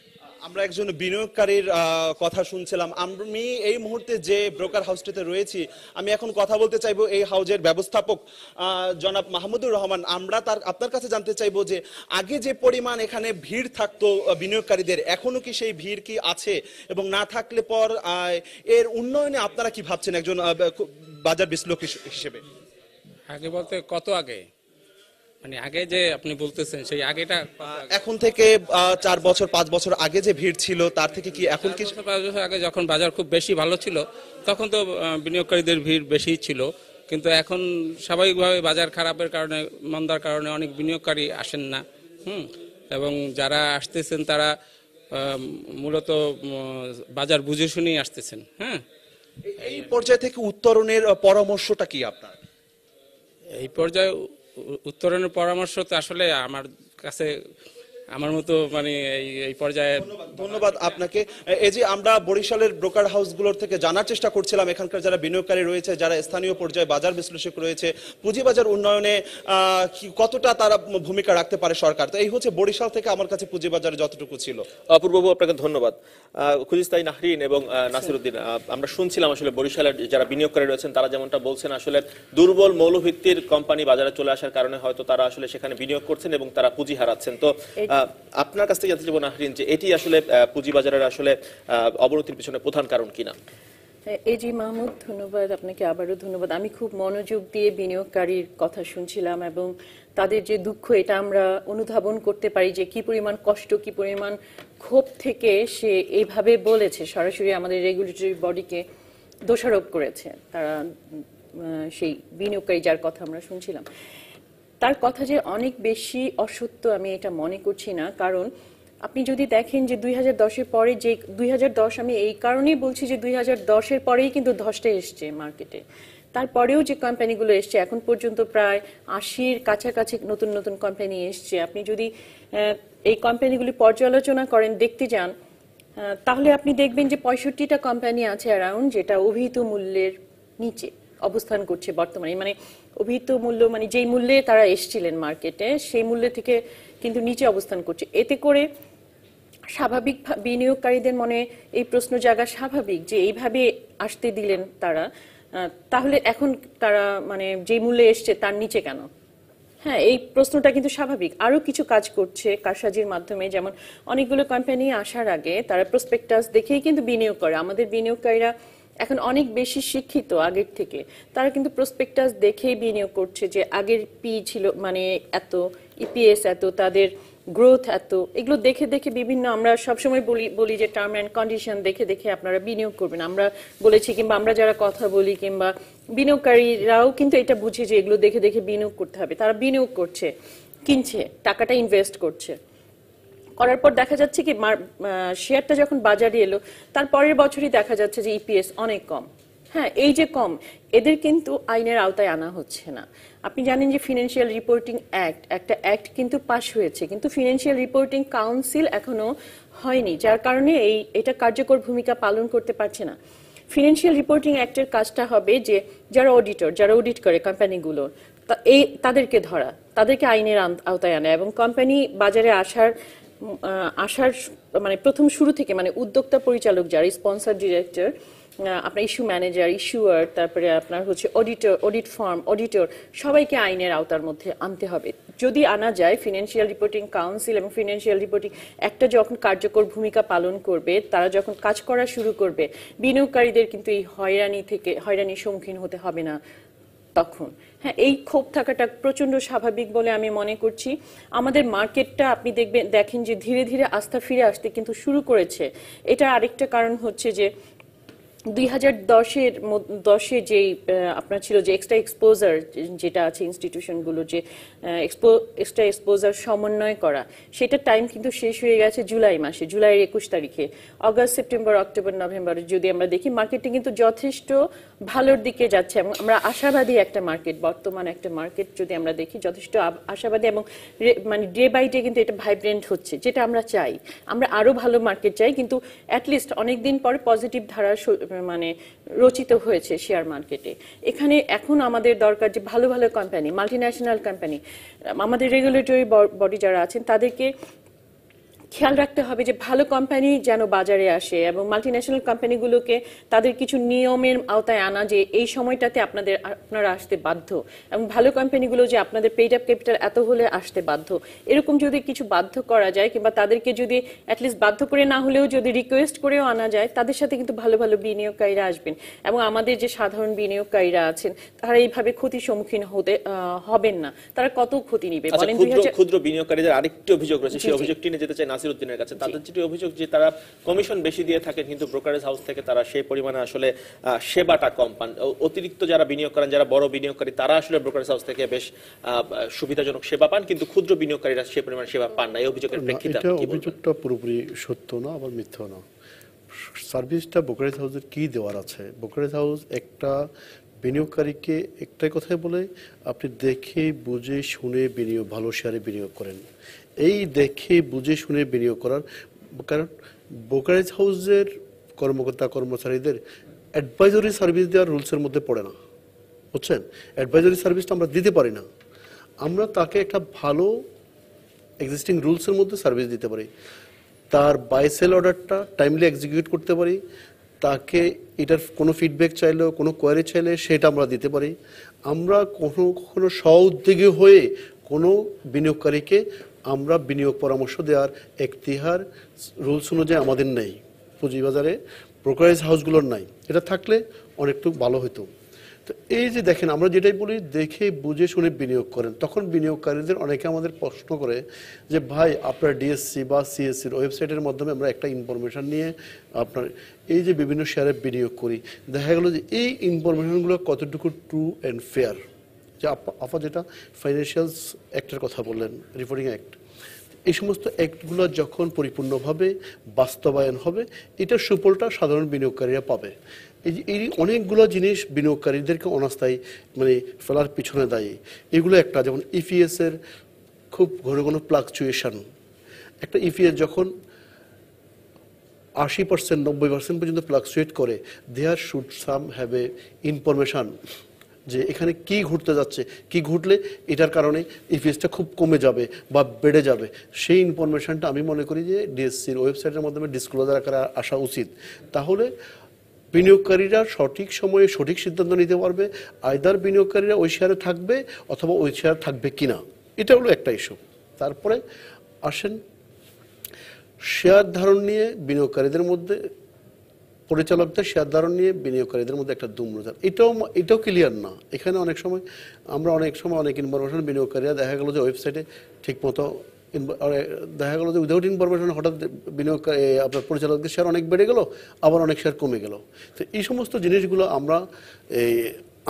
আমরা একজন বিনিয়োগকারীর কথা শুনছিলাম আমি এই মুহূর্তে যে ব্রোকার হাউসটিতে রয়েছি আমি এখন কথা বলতে চাইব এই হাউজের ব্যবস্থাপক জনাব মাহমুদুর রহমান আমরা তার আপনার কাছে জানতে চাইব যে আগে যে পরিমাণ এখানে ভিড় থাকতো বিনিয়োগকারীদের এখনো কি সেই ভিড় কি আছে এবং না থাকলে পর এর উন্নয়নে আপনারা কি ভাবছেন একজন বাজার বিশ্লেষক হিসেবে আগে বলতে কত আগে মানে আগে যে আপনি বলতেছেন সেই আগেটা এখন থেকে চার বছর পাঁচ বছর আগে যে ভিড় ছিল তার থেকে কি এখন কি পাঁচ বছর আগে যখন বাজার খুব বেশি ভালো ছিল তখন তো বিনিয়োগকারীদের ভিড় বেশি ছিল কিন্তু এখন স্বাভাবিকভাবে বাজার খারাপের কারণে মন্দার কারণে অনেক বিনিয়োগকারী আসেন না হুম এবং যারা আসতেছেন তারা মূলত বাজার বুঝে শুনেই আসতেছেন হ্যাঁ এই পর্যায় থেকে উত্তরণের পরামর্শটা কি আপনার এই পর্যায়ে উত্তরণের পরামর্শ তো আসলে আমার কাছে আমার মতো মানে এই পর্যায়ে ধন্যবাদ আপনাকে এই যে আমরা বরিশালের ব্রোকার হাউসগুলোর থেকে জানার চেষ্টা করছিলাম এখানকার যারা বিনিয়োগকারী রয়েছে যারা স্থানীয় পর্যায়ে বাজার বিশ্লেষক রয়েছে পুঁজিবাজার উন্নয়নে কতটা তারা ভূমিকা রাখতে পারে সরকার তো এই হচ্ছে বরিশাল থেকে আমার কাছে পুঁজিবাজারে যতটুকু ছিল অপূর্ববাবু আপনাকে ধন্যবাদ খুজিস্তাই নাহরিন এবং নাসিরুদ্দিন আমরা শুনছিলাম আসলে বরিশালের যারা বিনিয়োগকারী রয়েছেন তারা যেমনটা বলছেন আসলে দুর্বল মৌলভিত্তির কোম্পানি বাজারে চলে আসার কারণে হয়তো তারা আসলে সেখানে বিনিয়োগ করছেন এবং তারা পুঁজি হারাচ্ছেন তো আপনার কাছ থেকে জানতে চাবো নাহরিন যে এটি আসলে পুঁজিবাজারের আসলে অবরোধের পিছনে প্রধান কারণ কিনা হ্যাঁ, এই জি মাহমুদ ধন্যবাদ আপনাকে আবারও ধন্যবাদ আমি খুব মনোযোগ দিয়ে বিনিয়োগকারীর কথা শুনছিলাম এবং তাদের যে দুঃখ এটা আমরা অনুধাবন করতে পারি যে কি পরিমাণ কষ্ট কি পরিমাণ ক্ষোভ থেকে সে এইভাবে বলেছে সরাসরি আমাদের রেগুলেটরি বডিকে দোষারোপ করেছে তারা সেই বিনিয়োগকারী যার কথা আমরা শুনছিলাম তার কথা যে অনেক বেশি অসত্য আমি এটা মনে করছি না কারণ আপনি যদি দেখেন যে দুই হাজার দশের পরে যে দুই হাজার দশ আমি এই কারণেই বলছি যে দুই হাজার দশের পরেই কিন্তু ধসটা এসছে মার্কেটে তারপরেও যে কোম্পানিগুলো এসছে এখন পর্যন্ত প্রায় আশির কাছাকাছি নতুন নতুন কোম্পানি এসছে আপনি যদি এই কোম্পানিগুলি পর্যালোচনা করেন দেখতে যান তাহলে আপনি দেখবেন যে পঁয়ষট্টিটা কোম্পানি আছে অ্যারাউন্ড যেটা অভিহিত মূল্যের নিচে অবস্থান করছে বর্তমানে মানে অভিহিত মূল্য মানে যেই মূল্যে তারা এসছিলেন মার্কেটে সেই মূল্য থেকে কিন্তু নিচে অবস্থান করছে এতে করে স্বাভাবিক বিনিয়োগকারীদের মনে এই প্রশ্ন জাগা স্বাভাবিক যে এইভাবে আসতে দিলেন তারা তাহলে এখন তারা মানে যে মূল্যে এসছে তার নিচে কেন হ্যাঁ এই প্রশ্নটা কিন্তু স্বাভাবিক আরও কিছু কাজ করছে কারসাজির মাধ্যমে যেমন অনেকগুলো কোম্পানি আসার আগে তারা প্রসপেক্টাস দেখেই কিন্তু বিনিয়োগ করে আমাদের বিনিয়োগকারীরা এখন অনেক বেশি শিক্ষিত আগের থেকে তারা কিন্তু প্রসপেক্টাস দেখেই বিনিয়োগ করছে যে আগের পি ছিল মানে এত ইপিএস e এত তাদের গ্রোথ এত এগুলো দেখে দেখে বিভিন্ন আমরা সবসময় বলি বলি যে টার্ম অ্যান্ড কন্ডিশন দেখে দেখে আপনারা বিনিয়োগ করবেন আমরা বলেছি কিংবা আমরা যারা কথা বলি কিংবা বিনিয়োগকারীরাও কিন্তু এটা বুঝে যে এগুলো দেখে দেখে বিনিয়োগ করতে হবে তারা বিনিয়োগ করছে কিনছে টাকাটা ইনভেস্ট করছে করার পর দেখা যাচ্ছে কি শেয়ারটা যখন বাজারে এলো তার পরের বছরই দেখা যাচ্ছে যে ইপিএস e অনেক কম হ্যাঁ এই যে কম এদের কিন্তু আইনের আওতায় আনা হচ্ছে না আপনি জানেন যে ফিনান্সিয়াল রিপোর্টিং অ্যাক্ট একটা অ্যাক্ট কিন্তু পাশ হয়েছে কিন্তু ফিনান্সিয়াল রিপোর্টিং কাউন্সিল এখনো হয়নি যার কারণে এই এটা কার্যকর ভূমিকা পালন করতে পারছে না ফিনান্সিয়াল রিপোর্টিং অ্যাক্টের কাজটা হবে যে যারা অডিটর যারা অডিট করে কোম্পানিগুলোর এই তাদেরকে ধরা তাদেরকে আইনের আওতায় আনা এবং কোম্পানি বাজারে আসার আসার মানে প্রথম শুরু থেকে মানে উদ্যোক্তা পরিচালক যারা স্পন্সার ডিরেক্টর আপনার ইস্যু ম্যানেজার ইস্যুয়ার তারপরে আপনার হচ্ছে অডিটর অডিট ফার্ম অডিটর সবাইকে আইনের আওতার মধ্যে আনতে হবে যদি আনা যায় ফিনান্সিয়াল রিপোর্টিং কাউন্সিল এবং ফিনান্সিয়াল রিপোর্টিং একটা যখন কার্যকর ভূমিকা পালন করবে তারা যখন কাজ করা শুরু করবে বিনিয়োগকারীদের কিন্তু এই হয়রানি থেকে হয়রানির সম্মুখীন হতে হবে না তখন হ্যাঁ এই ক্ষোভ থাকাটা প্রচণ্ড স্বাভাবিক বলে আমি মনে করছি আমাদের মার্কেটটা আপনি দেখবেন দেখেন যে ধীরে ধীরে আস্থা ফিরে আসতে কিন্তু শুরু করেছে এটা আরেকটা কারণ হচ্ছে যে দুই হাজার দশের দশে যে আপনার ছিল যে এক্সট্রা এক্সপোজার যেটা আছে ইনস্টিটিউশনগুলো যে এক্সপো এক্সট্রা এক্সপোজার সমন্বয় করা সেটা টাইম কিন্তু শেষ হয়ে গেছে জুলাই মাসে জুলাইয়ের একুশ তারিখে অগস্ট সেপ্টেম্বর অক্টোবর নভেম্বর যদি আমরা দেখি মার্কেটে কিন্তু যথেষ্ট ভালোর দিকে যাচ্ছে এবং আমরা আশাবাদী একটা মার্কেট বর্তমান একটা মার্কেট যদি আমরা দেখি যথেষ্ট আশাবাদী এবং মানে ডে বাই ডে কিন্তু এটা ভাইব্রেন্ট হচ্ছে যেটা আমরা চাই আমরা আরো ভালো মার্কেট চাই কিন্তু অ্যাটলিস্ট দিন পরে পজিটিভ ধারা মানে রচিত হয়েছে শেয়ার মার্কেটে এখানে এখন আমাদের দরকার যে ভালো ভালো কোম্পানি মাল্টি ন্যাশনাল কোম্পানি আমাদের রেগুলেটরি বডি যারা আছেন তাদেরকে খেয়াল রাখতে হবে যে ভালো কোম্পানি যেন বাজারে আসে এবং মাল্টিন্যাশনাল কোম্পানিগুলোকে তাদের কিছু নিয়মের আওতায় আনা যে এই সময়টাতে আপনাদের আপনারা আসতে বাধ্য এবং ভালো কোম্পানিগুলো যে আপনাদের পেইড আপ ক্যাপিটাল এত হলে আসতে বাধ্য এরকম যদি কিছু বাধ্য করা যায় কিংবা তাদেরকে যদি অ্যাটলিস্ট বাধ্য করে না হলেও যদি রিকোয়েস্ট করেও আনা যায় তাদের সাথে কিন্তু ভালো ভালো বিনিয়োগকারীরা আসবেন এবং আমাদের যে সাধারণ বিনিয়োগকারীরা আছেন তারা এইভাবে ক্ষতির সম্মুখীন হতে হবেন না তারা কত ক্ষতি নিবে আচ্ছা, ক্ষুদ্র বিনিয়োগকারীদের আরেকটি অভিযোগ রয়েছে সেই অভিযোগটি নিয়ে যেতে চাই নাসিরুদ্দিনের কাছে তাদের যেটি অভিযোগ যে তারা কমিশন বেশি দিয়ে থাকে কিন্তু ব্রোকারেজ হাউস থেকে তারা সেই পরিমাণে আসলে সেবাটা কম পান অতিরিক্ত যারা বিনিয়োগ করেন যারা বড় বিনিয়োগকারী তারা আসলে ব্রোকারেজ হাউস থেকে বেশ সুবিধাজনক সেবা পান কিন্তু ক্ষুদ্র বিনিয়োগকারীরা সেই পরিমাণে সেবা পান না এই অভিযোগের প্রেক্ষিতে অভিযোগটা পুরোপুরি সত্য না আবার মিথ্যা না সার্ভিসটা ব্রোকারেজ হাউসের কি দেওয়ার আছে ব্রোকারেজ হাউস একটা বিনিয়োগকারীকে একটাই কথাই বলে আপনি দেখে বুঝে শুনে বিনিয়োগ ভালো শেয়ারে বিনিয়োগ করেন এই দেখে বুঝে শুনে বিনিয়োগ করার কারণ ব্রোকারেজ হাউসের কর্মকর্তা কর্মচারীদের অ্যাডভাইজরি সার্ভিস দেওয়ার রুলসের মধ্যে পড়ে না বুঝছেন অ্যাডভাইজরি সার্ভিসটা আমরা দিতে পারি না আমরা তাকে একটা ভালো এক্সিস্টিং রুলসের মধ্যে সার্ভিস দিতে পারি তার বাইসেল অর্ডারটা টাইমলি এক্সিকিউট করতে পারি তাকে এটার কোনো ফিডব্যাক চাইলেও কোনো কোয়ারি চাইলে সেটা আমরা দিতে পারি আমরা কোনো কখনো স্ব উদ্যোগী হয়ে কোনো বিনিয়োগকারীকে আমরা বিনিয়োগ পরামর্শ দেওয়ার একটিহার রুলস অনুযায়ী আমাদের নেই পুঁজিবাজারে ব্রোকারেজ হাউসগুলোর নাই এটা থাকলে অনেকটু ভালো হতো তো এই যে দেখেন আমরা যেটাই বলি দেখে বুঝে শুনে বিনিয়োগ করেন তখন বিনিয়োগকারীদের অনেকে আমাদের প্রশ্ন করে যে ভাই আপনার ডিএসসি বা সিএসসির ওয়েবসাইটের মাধ্যমে আমরা একটা ইনফরমেশান নিয়ে আপনার এই যে বিভিন্ন শেয়ারে বিনিয়োগ করি দেখা গেল যে এই ইনফরমেশানগুলো কতটুকু ট্রু অ্যান্ড ফেয়ার যে আপা যেটা ফাইন্যান্সিয়ালস অ্যাক্টের কথা বললেন রিপোর্টিং অ্যাক্ট এই সমস্ত অ্যাক্টগুলো যখন পরিপূর্ণভাবে বাস্তবায়ন হবে এটা সুফলটা সাধারণ বিনিয়োগকারীরা পাবে এই এই অনেকগুলো জিনিস বিনিয়োগকারীদেরকে অনাস্থায়ী মানে ফেলার পিছনে দায়ী এগুলো একটা যেমন ইপিএসের e খুব ঘন ঘন ফ্লাকচুয়েশন একটা ইপিএস e যখন আশি পার্সেন্ট নব্বই পার্সেন্ট পর্যন্ত ফ্লাকচুয়েট করে they are should some have a information যে এখানে কি ঘুরতে যাচ্ছে কি ঘুরলে এটার কারণে ইপিএসটা e খুব কমে যাবে বা বেড়ে যাবে সেই ইনফরমেশানটা আমি মনে করি যে ডিএসসির ওয়েবসাইটের মাধ্যমে ডিসক্লোজার আকারে আসা উচিত তাহলে বিনিয়োগকারীরা সঠিক সময়ে সঠিক সিদ্ধান্ত নিতে পারবে আয়দার বিনিয়োগকারীরা ওই শেয়ারে থাকবে অথবা ওই শেয়ার থাকবে কিনা এটা হলো একটা ইস্যু তারপরে আসেন শেয়ার ধারণ নিয়ে বিনিয়োগকারীদের মধ্যে পরিচালকদের শেয়ারধারণ নিয়ে বিনিয়োগকারীদের মধ্যে একটা দুম্রতার এটাও এটাও ক্লিয়ার না এখানে অনেক সময় আমরা অনেক সময় অনেক ইনফরমেশন বিনিয়োগকারীরা দেখা গেলো যে ওয়েবসাইটে ঠিকমতো দেখা গেলো যে উইদাউট ইনফরমেশন হঠাৎ বিনিয়োগ আপনার পরিচালকদের শেয়ার অনেক বেড়ে গেল আবার অনেক শেয়ার কমে গেল তো এই সমস্ত জিনিসগুলো আমরা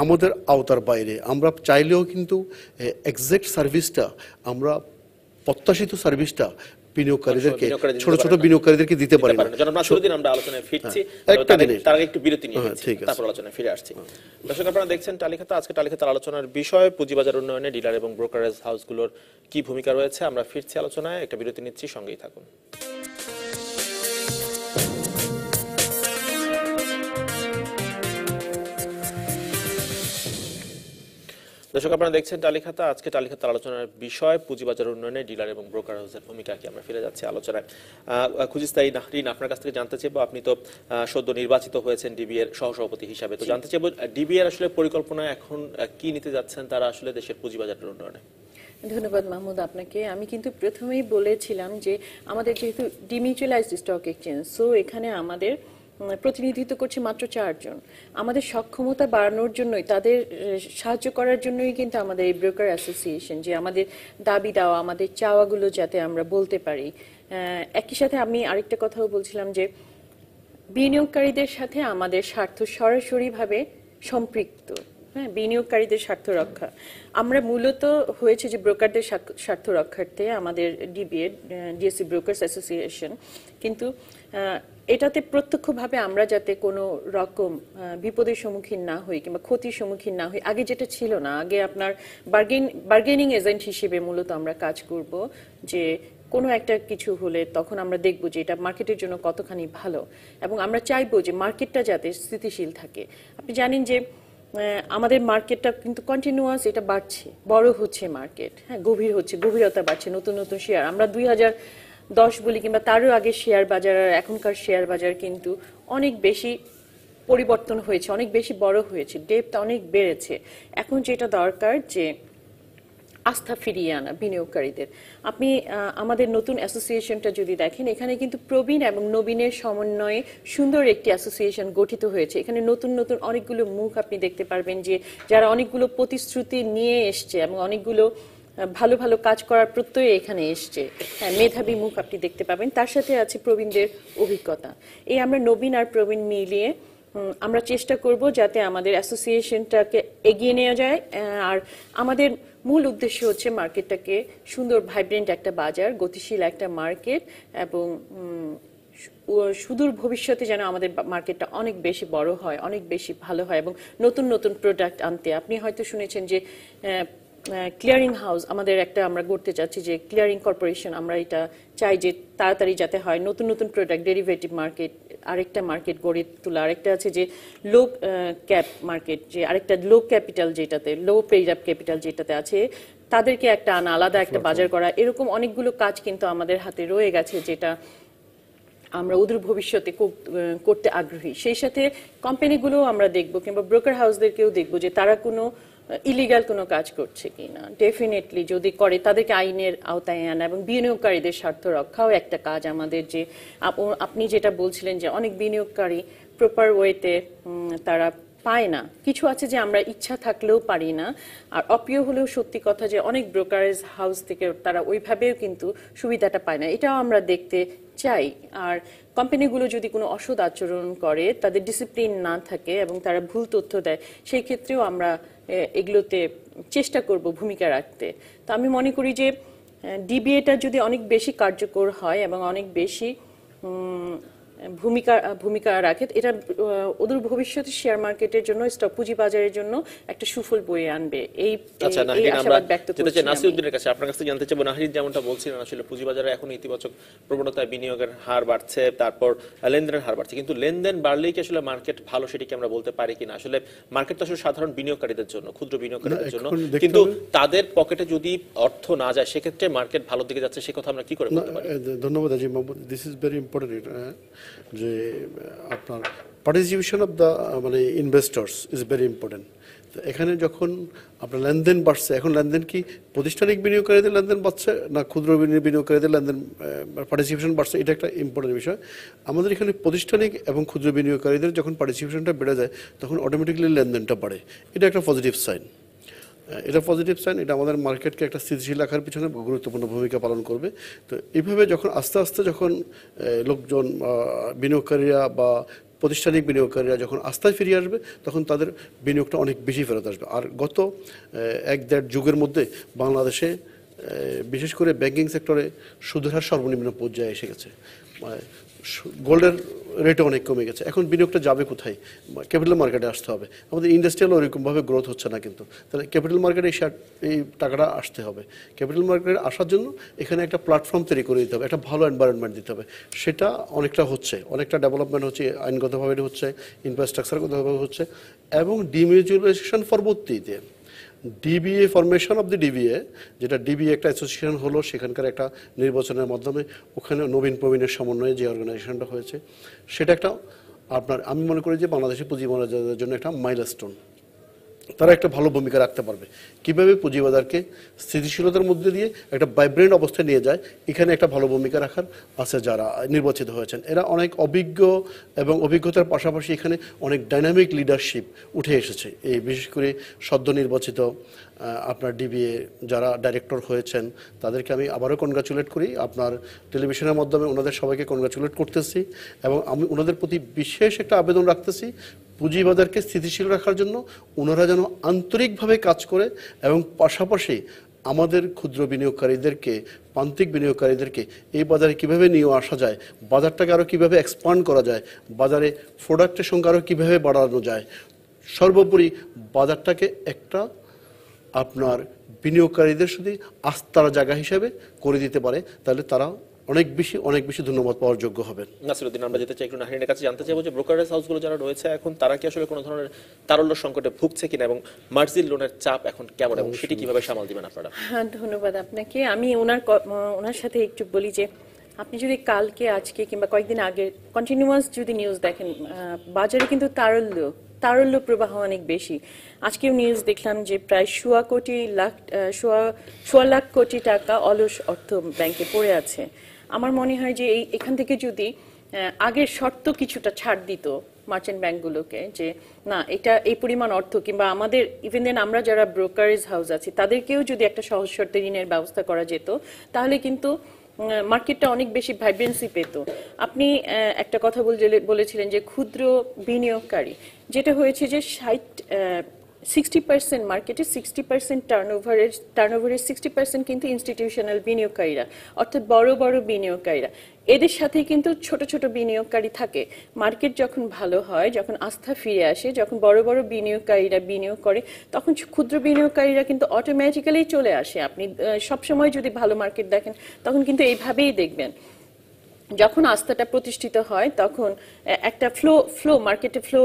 আমাদের আওতার বাইরে আমরা চাইলেও কিন্তু এক্সাক্ট সার্ভিসটা আমরা প্রত্যাশিত সার্ভিসটা বিনিয়োগকারীদেরকে ছোট ছোট বিনিয়োগকারীদেরকে দিতে পারি না জনাব আমরা আলোচনায় হ্যাঁ। ফিরছি তার আগে একটু বিরতি নিয়ে হ্যাঁ, তারপর আলোচনায় ফিরে আসছি হ্যাঁ। দর্শক আপনারা দেখছেন তালিকাতে আজকে তালিকাতে আলোচনার বিষয় পুঁজিবাজার উন্নয়নে ডিলার এবং ব্রোকারেজ হাউসগুলোর কি ভূমিকা রয়েছে আমরা ফিরছি আলোচনায় একটা বিরতি নিচ্ছি সঙ্গেই থাকুন দর্শক আপনারা দেখছেন টালিখাতা আজকে টালিখাতার আলোচনার বিষয় পুঁজিবাজার উন্নয়নে ডিলার এবং ব্রোকার হাউসের ভূমিকা কি আমরা ফিরে যাচ্ছি আলোচনায় খুজিস্তাই নাহরিন আপনার কাছ থেকে জানতে চাইবো আপনি তো সদ্য নির্বাচিত হয়েছেন ডিবি এর সহসভাপতি হিসাবে তো জানতে চাইবো ডিবিএর আসলে পরিকল্পনা এখন কি নিতে যাচ্ছেন তারা আসলে দেশের পুঁজিবাজারের উন্নয়নে ধন্যবাদ মাহমুদ আপনাকে আমি কিন্তু প্রথমেই বলেছিলাম যে আমাদের যেহেতু ডিমিউচুয়ালাইজড স্টক এক্সচেঞ্জ সো এখানে আমাদের মানে প্রতিনিধিত্ব করছে মাত্র চারজন আমাদের সক্ষমতা বাড়ানোর জন্যই তাদের সাহায্য করার জন্যই কিন্তু আমাদের এই ব্রোকার অ্যাসোসিয়েশন যে আমাদের দাবি দেওয়া আমাদের চাওয়াগুলো যাতে আমরা বলতে পারি একই সাথে আমি আরেকটা কথাও বলছিলাম যে বিনিয়োগকারীদের সাথে আমাদের স্বার্থ সরাসরিভাবে সম্পৃক্ত হ্যাঁ বিনিয়োগকারীদের স্বার্থ রক্ষা আমরা মূলত হয়েছে যে ব্রোকারদের স্বার্থ রক্ষার্থে আমাদের ডিবিএ ডিএসসি ব্রোকার অ্যাসোসিয়েশন কিন্তু এটাতে প্রত্যক্ষভাবে আমরা যাতে কোনো রকম বিপদের সম্মুখীন না হই কিংবা ক্ষতির সম্মুখীন না হই আগে যেটা ছিল না আগে আপনার বার্গেন বার্গেনিং এজেন্ট হিসেবে মূলত আমরা কাজ করব যে কোনো একটা কিছু হলে তখন আমরা দেখব যে এটা মার্কেটের জন্য কতখানি ভালো এবং আমরা চাইবো যে মার্কেটটা যাতে স্থিতিশীল থাকে আপনি জানেন যে আমাদের মার্কেটটা কিন্তু কন্টিনিউয়াস এটা বাড়ছে বড় হচ্ছে মার্কেট হ্যাঁ গভীর হচ্ছে গভীরতা বাড়ছে নতুন নতুন শেয়ার আমরা দুই হাজার দশ বলি কিংবা তারও আগে শেয়ার বাজার আর এখনকার শেয়ার বাজার কিন্তু অনেক বেশি পরিবর্তন হয়েছে অনেক বেশি বড় হয়েছে ডেপথ অনেক বেড়েছে এখন যেটা দরকার যে আস্থা ফিরিয়ে আনা বিনিয়োগকারীদের আপনি আমাদের নতুন অ্যাসোসিয়েশনটা যদি দেখেন এখানে কিন্তু প্রবীণ এবং নবীনের সমন্বয়ে সুন্দর একটি অ্যাসোসিয়েশন গঠিত হয়েছে এখানে নতুন নতুন অনেকগুলো মুখ আপনি দেখতে পারবেন যে যারা অনেকগুলো প্রতিশ্রুতি নিয়ে এসছে এবং অনেকগুলো ভালো ভালো কাজ করার প্রত্যয় এখানে এসছে হ্যাঁ মেধাবী মুখ আপনি দেখতে পাবেন তার সাথে আছে প্রবীণদের অভিজ্ঞতা এই আমরা নবীন আর প্রবীণ মিলিয়ে আমরা চেষ্টা করব যাতে আমাদের অ্যাসোসিয়েশনটাকে এগিয়ে নেওয়া যায় আর আমাদের মূল উদ্দেশ্য হচ্ছে মার্কেটটাকে সুন্দর ভাইব্রেন্ট একটা বাজার গতিশীল একটা মার্কেট এবং সুদূর ভবিষ্যতে যেন আমাদের মার্কেটটা অনেক বেশি বড় হয় অনেক বেশি ভালো হয় এবং নতুন নতুন প্রোডাক্ট আনতে আপনি হয়তো শুনেছেন যে ক্লিয়ারিং হাউস আমাদের একটা আমরা গড়তে চাচ্ছি যে ক্লিয়ারিং কর্পোরেশন আমরা এটা চাই যে তাড়াতাড়ি যাতে হয় নতুন নতুন প্রোডাক্ট ডেরিভেটিভ মার্কেট আরেকটা মার্কেট গড়ে তোলা আরেকটা আছে যে লো ক্যাপ মার্কেট যে আরেকটা লো ক্যাপিটাল যেটাতে লো পেইড আপ ক্যাপিটাল যেটাতে আছে তাদেরকে একটা আনা আলাদা একটা বাজার করা এরকম অনেকগুলো কাজ কিন্তু আমাদের হাতে রয়ে গেছে যেটা আমরা ওদের ভবিষ্যতে করতে আগ্রহী সেই সাথে কোম্পানিগুলোও আমরা দেখব কিংবা ব্রোকার হাউসদেরকেও দেখব যে তারা কোনো ইলিগাল কোনো কাজ করছে কিনা ডেফিনেটলি যদি করে তাদেরকে আইনের আওতায় আনা এবং বিনিয়োগকারীদের স্বার্থ রক্ষাও একটা কাজ আমাদের যে আপনি যেটা বলছিলেন যে অনেক বিনিয়োগকারী প্রপার ওয়েতে তারা পায় না কিছু আছে যে আমরা ইচ্ছা থাকলেও পারি না আর অপ্রিয় হলেও সত্যি কথা যে অনেক ব্রোকারেজ হাউস থেকে তারা ওইভাবেও কিন্তু সুবিধাটা পায় না এটাও আমরা দেখতে চাই আর কোম্পানিগুলো যদি কোনো অসৎ আচরণ করে তাদের ডিসিপ্লিন না থাকে এবং তারা ভুল তথ্য দেয় সেই ক্ষেত্রেও আমরা এগুলোতে চেষ্টা করব ভূমিকা রাখতে তো আমি মনে করি যে ডিবিএটা যদি অনেক বেশি কার্যকর হয় এবং অনেক বেশি ভূমিকা ভূমিকা রাখে এটা ওদের ভবিষ্যতে শেয়ার মার্কেটের জন্য স্টক পুঁজি বাজারের জন্য একটা সুফল বয়ে আনবে এই আচ্ছা, নাসিরউদ্দিনের কাছে আপনার কাছে জানতে নাহিদ যেমনটা বলছিলেন আসলে পুঁজিবাজারে এখন ইতিবাচক প্রবণতায় বিনিয়োগের হার বাড়ছে তারপর লেনদেনের হার বাড়ছে কিন্তু লেনদেন বাড়লেই কি আসলে মার্কেট ভালো সেটিকে আমরা বলতে পারি কিনা আসলে মার্কেট তো আসলে সাধারণ বিনিয়োগকারীদের জন্য ক্ষুদ্র বিনিয়োগকারীদের জন্য কিন্তু তাদের পকেটে যদি অর্থ না যায় সেক্ষেত্রে মার্কেট ভালো দিকে যাচ্ছে সে কথা আমরা কি করে বলতে পারি ধন্যবাদ Azim this is very important যে আপনার পার্টিসিপেশন অফ দ্য মানে ইনভেস্টার্স ইজ ভেরি ইম্পর্টেন্ট তো এখানে যখন আপনার লেনদেন বাড়ছে এখন লেনদেন কি প্রতিষ্ঠানিক বিনিয়োগকারীদের লেনদেন বাড়ছে না ক্ষুদ্র বিনিয়োগকারীদের লেনদেন পার্টিসিপেশন বাড়ছে এটা একটা ইম্পর্টেন্ট বিষয় আমাদের এখানে প্রতিষ্ঠানিক এবং ক্ষুদ্র বিনিয়োগকারীদের যখন পার্টিসিপেশনটা বেড়ে যায় তখন অটোমেটিক্যালি লেনদেনটা বাড়ে এটা একটা পজিটিভ সাইন এটা পজিটিভ সাইন এটা আমাদের মার্কেটকে একটা স্থিতিশীল রাখার পিছনে গুরুত্বপূর্ণ ভূমিকা পালন করবে তো এইভাবে যখন আস্তে আস্তে যখন লোকজন বিনিয়োগকারীরা বা প্রতিষ্ঠানিক বিনিয়োগকারীরা যখন আস্থায় ফিরিয়ে আসবে তখন তাদের বিনিয়োগটা অনেক বেশি ফেরত আসবে আর গত এক দেড় যুগের মধ্যে বাংলাদেশে বিশেষ করে ব্যাঙ্কিং সেক্টরে সুদের হার সর্বনিম্ন পর্যায়ে এসে গেছে গোল্ডের রেটও অনেক কমে গেছে এখন বিনিয়োগটা যাবে কোথায় ক্যাপিটাল মার্কেটে আসতে হবে আমাদের ইন্ডাস্ট্রিয়াল ওইরকমভাবে গ্রোথ হচ্ছে না কিন্তু তাহলে ক্যাপিটাল মার্কেটে এই এই টাকাটা আসতে হবে ক্যাপিটাল মার্কেটে আসার জন্য এখানে একটা প্ল্যাটফর্ম তৈরি করে দিতে হবে একটা ভালো এনভায়রনমেন্ট দিতে হবে সেটা অনেকটা হচ্ছে অনেকটা ডেভেলপমেন্ট হচ্ছে আইনগতভাবে হচ্ছে ইনফ্রাস্ট্রাকচারগতভাবে হচ্ছে এবং ডিমিউচুয়ালাইজেশন পরবর্তীতে DBA formation of the DBA যেটা ডিবিএ একটা অ্যাসোসিয়েশন হলো সেখানকার একটা নির্বাচনের মাধ্যমে ওখানে নবীন প্রবীণের সমন্বয়ে যে অর্গানাইজেশনটা হয়েছে সেটা একটা আপনার আমি মনে করি যে বাংলাদেশের পুঁজি মহারাজাদের জন্য একটা মাইলস্টোন তারা একটা ভালো ভূমিকা রাখতে পারবে কীভাবে পুঁজিবাজারকে স্থিতিশীলতার মধ্যে দিয়ে একটা ভাইব্রেন্ট অবস্থায় নিয়ে যায় এখানে একটা ভালো ভূমিকা রাখার আছে যারা নির্বাচিত হয়েছেন এরা অনেক অভিজ্ঞ এবং অভিজ্ঞতার পাশাপাশি এখানে অনেক ডাইনামিক লিডারশিপ উঠে এসেছে এই বিশেষ করে সদ্য নির্বাচিত আপনার ডিবিএ যারা ডাইরেক্টর হয়েছেন তাদেরকে আমি আবারও কনগ্রাচুলেট করি আপনার টেলিভিশনের মাধ্যমে ওনাদের সবাইকে কনগ্রাচুলেট করতেছি এবং আমি ওনাদের প্রতি বিশেষ একটা আবেদন রাখতেছি পুঁজিবাজারকে স্থিতিশীল রাখার জন্য ওনারা যেন আন্তরিকভাবে কাজ করে এবং পাশাপাশি আমাদের ক্ষুদ্র বিনিয়োগকারীদেরকে প্রান্তিক বিনিয়োগকারীদেরকে এই বাজারে কিভাবে নিয়ে আসা যায় বাজারটাকে আরও কীভাবে এক্সপান্ড করা যায় বাজারে প্রোডাক্টের সংখ্যা আরও কীভাবে বাড়ানো যায় সর্বোপরি বাজারটাকে একটা আপনার বিনিয়োগকারীদের শুধু আস্থার জায়গা হিসেবে করে দিতে পারে তাহলে তারা অনেক বেশি অনেক বেশি ধন্যবাদ পাওয়ার যোগ্য হবেন নাসিরুদ্দিন আমরা যেতে চাই একটু নাহিনের কাছে জানতে চাইবো যে ব্রোকারেজ হাউসগুলো যারা রয়েছে এখন তারা কি আসলে কোনো ধরনের তারল্য সংকটে ভুগছে কিনা এবং মার্জিন লোনের চাপ এখন কেমন এবং সেটি কিভাবে সামাল দিবেন আপনারা হ্যাঁ ধন্যবাদ আপনাকে আমি ওনার ওনার সাথে একটু বলি যে আপনি যদি কালকে আজকে কিংবা কয়েকদিন আগে কন্টিনিউয়াস যদি নিউজ দেখেন বাজারে কিন্তু তারল্য তারল্য প্রবাহ অনেক বেশি আজকেও নিউজ দেখলাম যে প্রায় সোয়া কোটি লাখ সোয়া সোয়া লাখ কোটি টাকা অলস অর্থ ব্যাংকে পড়ে আছে আমার মনে হয় যে এই এখান থেকে যদি আগের শর্ত কিছুটা ছাড় দিত মার্চেন্ট ব্যাংকগুলোকে যে না এটা এই পরিমাণ অর্থ কিংবা আমাদের ইভেন দেন আমরা যারা ব্রোকারেজ হাউস আছি তাদেরকেও যদি একটা সহজ শর্তে ঋণের ব্যবস্থা করা যেত তাহলে কিন্তু মার্কেটটা অনেক বেশি ভাইব্রেন্সি পেত আপনি একটা কথা বলেছিলেন যে ক্ষুদ্র বিনিয়োগকারী যেটা হয়েছে যে ষাট সিক্সটি পার্সেন্ট মার্কেটে সিক্সটি পার্সেন্ট টার্নওভারের টার্নওভারের সিক্সটি পার্সেন্ট কিন্তু ইনস্টিটিউশনাল বিনিয়োগকারীরা অর্থাৎ বড় বড় বিনিয়োগকারীরা এদের সাথে কিন্তু ছোট ছোট বিনিয়োগকারী থাকে মার্কেট যখন ভালো হয় যখন আস্থা ফিরে আসে যখন বড় বড় বিনিয়োগকারীরা বিনিয়োগ করে তখন ক্ষুদ্র বিনিয়োগকারীরা কিন্তু অটোমেটিক্যালি চলে আসে আপনি সবসময় যদি ভালো মার্কেট দেখেন তখন কিন্তু এইভাবেই দেখবেন যখন আস্থাটা প্রতিষ্ঠিত হয় তখন একটা ফ্লো ফ্লো মার্কেটে ফ্লো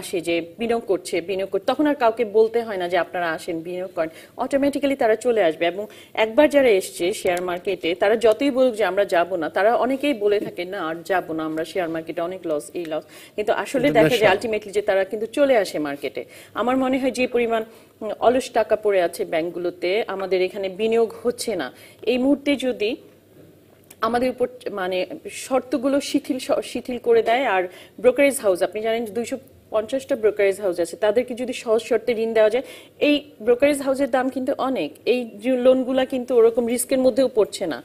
আসে যে বিনিয়োগ করছে বিনিয়োগ করছে তখন আর কাউকে বলতে হয় না যে আপনারা আসেন বিনিয়োগ করেন অটোমেটিক্যালি তারা চলে আসবে এবং একবার যারা এসছে শেয়ার মার্কেটে তারা যতই বলুক যে আমরা যাব না তারা অনেকেই বলে থাকে না আর যাব না আমরা শেয়ার মার্কেটে অনেক লস এই লস কিন্তু আসলে দেখা যায় আলটিমেটলি যে তারা কিন্তু চলে আসে মার্কেটে আমার মনে হয় যে পরিমাণ অলস টাকা পড়ে আছে ব্যাংকগুলোতে আমাদের এখানে বিনিয়োগ হচ্ছে না এই মুহূর্তে যদি আমাদের উপর মানে শর্তগুলো শিথিল শিথিল করে দেয় আর ব্রোকারেজ হাউস আপনি জানেন দুইশো পঞ্চাশটা ব্রোকারেজ হাউস আছে তাদেরকে যদি সহজ শর্তে ঋণ দেওয়া যায় এই ব্রোকারেজ হাউসের দাম কিন্তু অনেক এই লোনগুলা কিন্তু ওরকম রিস্কের মধ্যেও পড়ছে না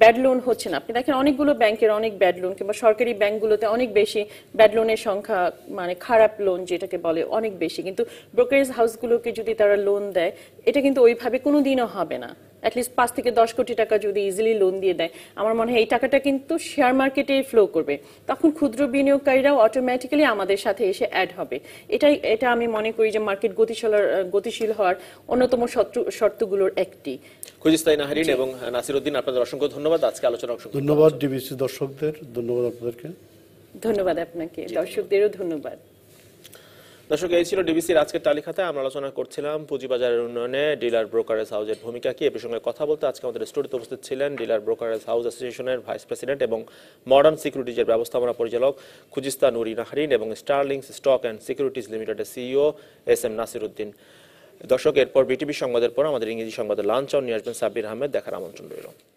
ব্যাড লোন হচ্ছে না আপনি দেখেন অনেকগুলো ব্যাংকের অনেক ব্যাড লোন কিংবা সরকারি ব্যাংকগুলোতে অনেক বেশি ব্যাড লোনের সংখ্যা মানে খারাপ লোন যেটাকে বলে অনেক বেশি কিন্তু ব্রোকারেজ হাউসগুলোকে যদি তারা লোন দেয় এটা কিন্তু ওইভাবে কোনো দিনও হবে না অ্যাটলিস্ট পাঁচ থেকে দশ কোটি টাকা যদি ইজিলি লোন দিয়ে দেয় আমার মনে হয় এই টাকাটা কিন্তু শেয়ার মার্কেটে ফ্লো করবে তখন ক্ষুদ্র বিনিয়োগকারীরাও অটোমেটিক্যালি আমাদের সাথে এসে অ্যাড হবে এটাই এটা আমি মনে করি যে মার্কেট গতিশীল গতিশীল হওয়ার অন্যতম শর্তগুলোর একটি খুজিস্তাই নাহারিন এবং নাসিরউদ্দিন আপনাদের অসংখ্য ধন্যবাদ আজকে আলোচনা ধন্যবাদ ডিবিসি দর্শকদের ধন্যবাদ আপনাদেরকে ধন্যবাদ আপনাকে দর্শকদেরও ধন্যবাদ দর্শক এই ছিল ডিবিসির আজকের তালিকাতে আমরা আলোচনা করছিলাম পুঁজিবাজারের উন্নয়নে ডিলার ব্রোকারেজ হাউজের ভূমিকা কি এ প্রসঙ্গে কথা বলতে আজকে আমাদের স্টুডিওতে উপস্থিত ছিলেন ডিলার ব্রোকারেজ হাউস অ্যাসোসিয়েশনের ভাইস প্রেসিডেন্ট এবং মডার্ন সিকিউরিটিজের ব্যবস্থাপনা পরিচালক খুজিস্তা নুরি নাহরিন এবং স্টারলিংস স্টক অ্যান্ড সিকিউরিটিজ লিমিটেডের CEO S M Nasir Uddin দর্শক এরপর বিটিভি সংবাদের পর আমাদের ইংরেজি সংবাদের লাঞ্চ অন নিয়ে আসবেন সাব্বির আহমেদ দেখার আমন্ত্রণ রইল